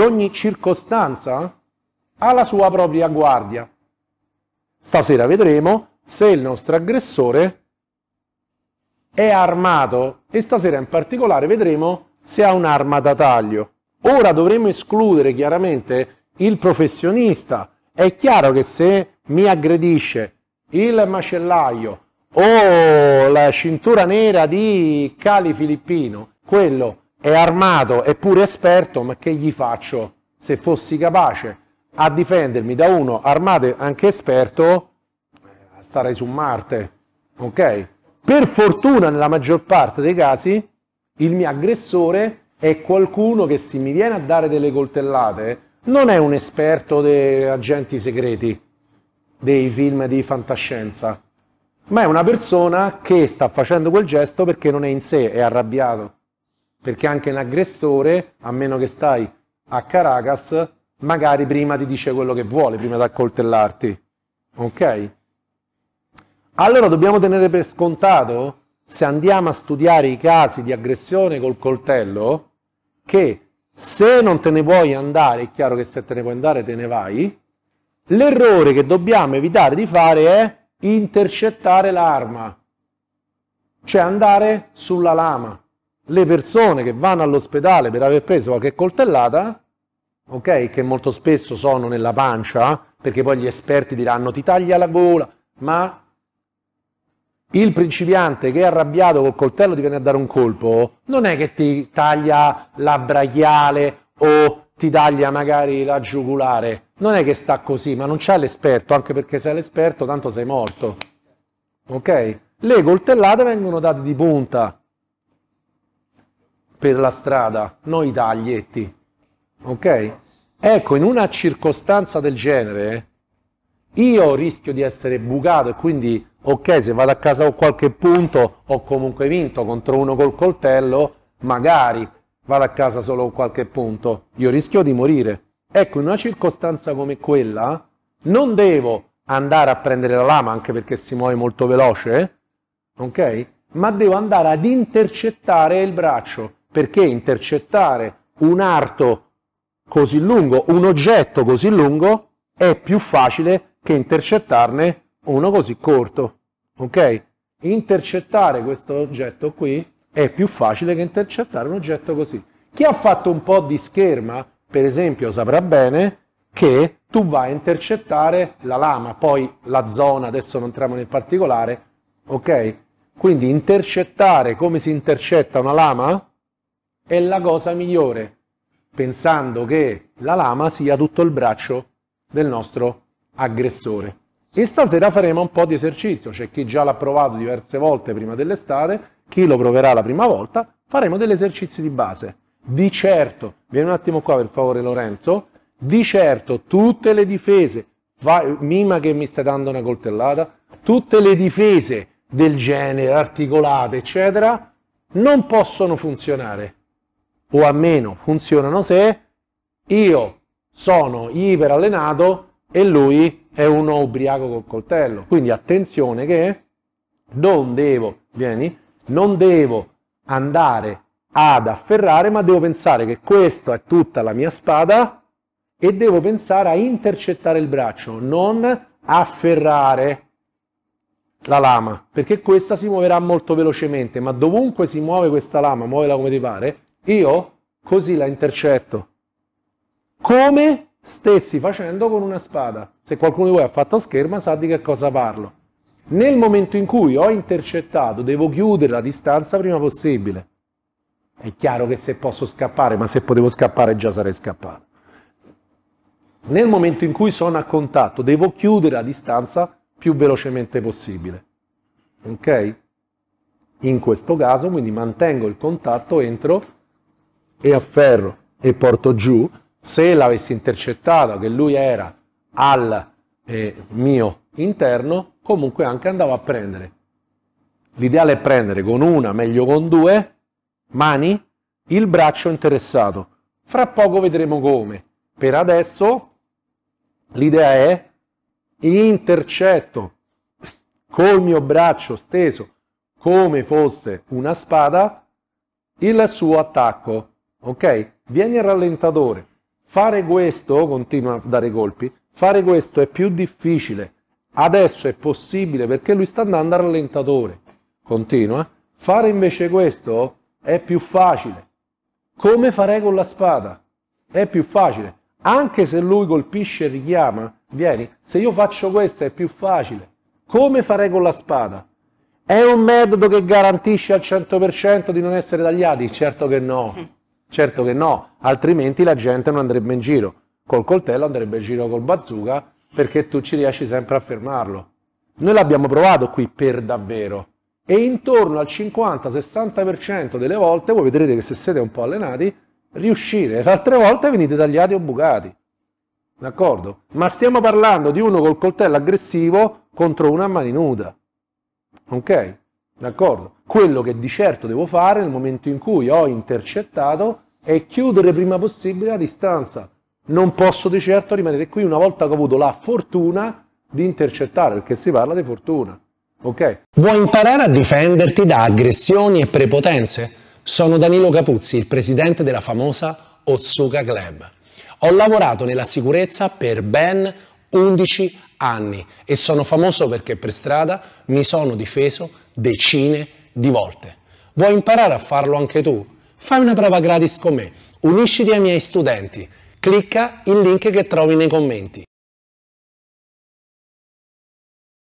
ogni circostanza ha la sua propria guardia. Stasera vedremo se il nostro aggressore è armato e stasera in particolare vedremo se ha un'arma da taglio. Ora dovremo escludere chiaramente il professionista. È chiaro che se mi aggredisce il macellaio o la cintura nera di Cali Filippino, quello è armato, è pure esperto, ma che gli faccio se fossi capace a difendermi da uno armato e anche esperto, starei su Marte, ok? Per fortuna nella maggior parte dei casi il mio aggressore è qualcuno che se mi viene a dare delle coltellate non è un esperto di agenti segreti dei film di fantascienza, ma è una persona che sta facendo quel gesto perché non è in sé, è arrabbiato perché anche un aggressore, a meno che stai a Caracas, magari prima ti dice quello che vuole, prima di accoltellarti. Ok? Allora dobbiamo tenere per scontato, se andiamo a studiare i casi di aggressione col coltello, che se non te ne puoi andare, è chiaro che se te ne puoi andare te ne vai, l'errore che dobbiamo evitare di fare è intercettare l'arma, cioè andare sulla lama le persone che vanno all'ospedale per aver preso qualche coltellata, ok, che molto spesso sono nella pancia, perché poi gli esperti diranno ti taglia la gola, ma il principiante che è arrabbiato col coltello ti viene a dare un colpo, non è che ti taglia la brachiale o ti taglia magari la giugulare, non è che sta così, ma non c'è l'esperto, anche perché se è l'esperto tanto sei morto. Ok? Le coltellate vengono date di punta, per la strada, non i taglietti. Ok? Ecco, in una circostanza del genere, io rischio di essere bucato e quindi, ok, se vado a casa ho qualche punto, ho comunque vinto contro uno col coltello, magari vado a casa solo con qualche punto, io rischio di morire. Ecco, in una circostanza come quella, non devo andare a prendere la lama, anche perché si muove molto veloce, ok? Ma devo andare ad intercettare il braccio perché intercettare un arto così lungo, un oggetto così lungo, è più facile che intercettarne uno così corto. Ok? Intercettare questo oggetto qui è più facile che intercettare un oggetto così. Chi ha fatto un po' di scherma, per esempio, saprà bene che tu vai a intercettare la lama, poi la zona, adesso non entriamo nel particolare, ok? Quindi intercettare come si intercetta una lama è la cosa migliore, pensando che la lama sia tutto il braccio del nostro aggressore. E stasera faremo un po' di esercizio, c'è chi già l'ha provato diverse volte prima dell'estate, chi lo proverà la prima volta, faremo degli esercizi di base. Di certo, vieni un attimo qua per favore Lorenzo, di certo tutte le difese, vai, mima che mi stai dando una coltellata, tutte le difese del genere, articolate, eccetera, non possono funzionare o a meno funzionano se io sono iperallenato e lui è uno ubriaco col coltello. Quindi attenzione che non devo, vieni, non devo andare ad afferrare, ma devo pensare che questa è tutta la mia spada e devo pensare a intercettare il braccio, non afferrare la lama, perché questa si muoverà molto velocemente, ma dovunque si muove questa lama, muovela come ti pare, io così la intercetto. Come stessi facendo con una spada. Se qualcuno di voi ha fatto scherma sa di che cosa parlo. Nel momento in cui ho intercettato devo chiudere la distanza prima possibile. È chiaro che se posso scappare, ma se potevo scappare già sarei scappato. Nel momento in cui sono a contatto devo chiudere la distanza più velocemente possibile. Ok? In questo caso quindi mantengo il contatto entro e afferro e porto giù, se l'avessi intercettato, che lui era al eh, mio interno, comunque anche andavo a prendere. L'ideale è prendere con una, meglio con due, mani, il braccio interessato. Fra poco vedremo come. Per adesso l'idea è intercetto col mio braccio steso come fosse una spada il suo attacco ok? Vieni al rallentatore. Fare questo, continua a dare colpi, fare questo è più difficile. Adesso è possibile perché lui sta andando al rallentatore. Continua. Fare invece questo è più facile. Come farei con la spada? È più facile. Anche se lui colpisce e richiama, vieni, se io faccio questo è più facile. Come farei con la spada? È un metodo che garantisce al 100% di non essere tagliati? Certo che no. Certo che no, altrimenti la gente non andrebbe in giro. Col coltello andrebbe in giro col bazooka perché tu ci riesci sempre a fermarlo. Noi l'abbiamo provato qui per davvero e intorno al 50-60% delle volte, voi vedrete che se siete un po' allenati, riuscite, altre volte venite tagliati o bucati. D'accordo? Ma stiamo parlando di uno col coltello aggressivo contro una mani nuda. Ok? D'accordo? Quello che di certo devo fare nel momento in cui ho intercettato è chiudere prima possibile la distanza. Non posso di certo rimanere qui una volta che ho avuto la fortuna di intercettare, perché si parla di fortuna. Ok? Vuoi imparare a difenderti da aggressioni e prepotenze? Sono Danilo Capuzzi, il presidente della famosa Otsuka Club. Ho lavorato nella sicurezza per ben 11 anni e sono famoso perché per strada mi sono difeso decine di volte. Vuoi imparare a farlo anche tu? Fai una prova gratis con me, unisciti ai miei studenti, clicca il link che trovi nei commenti.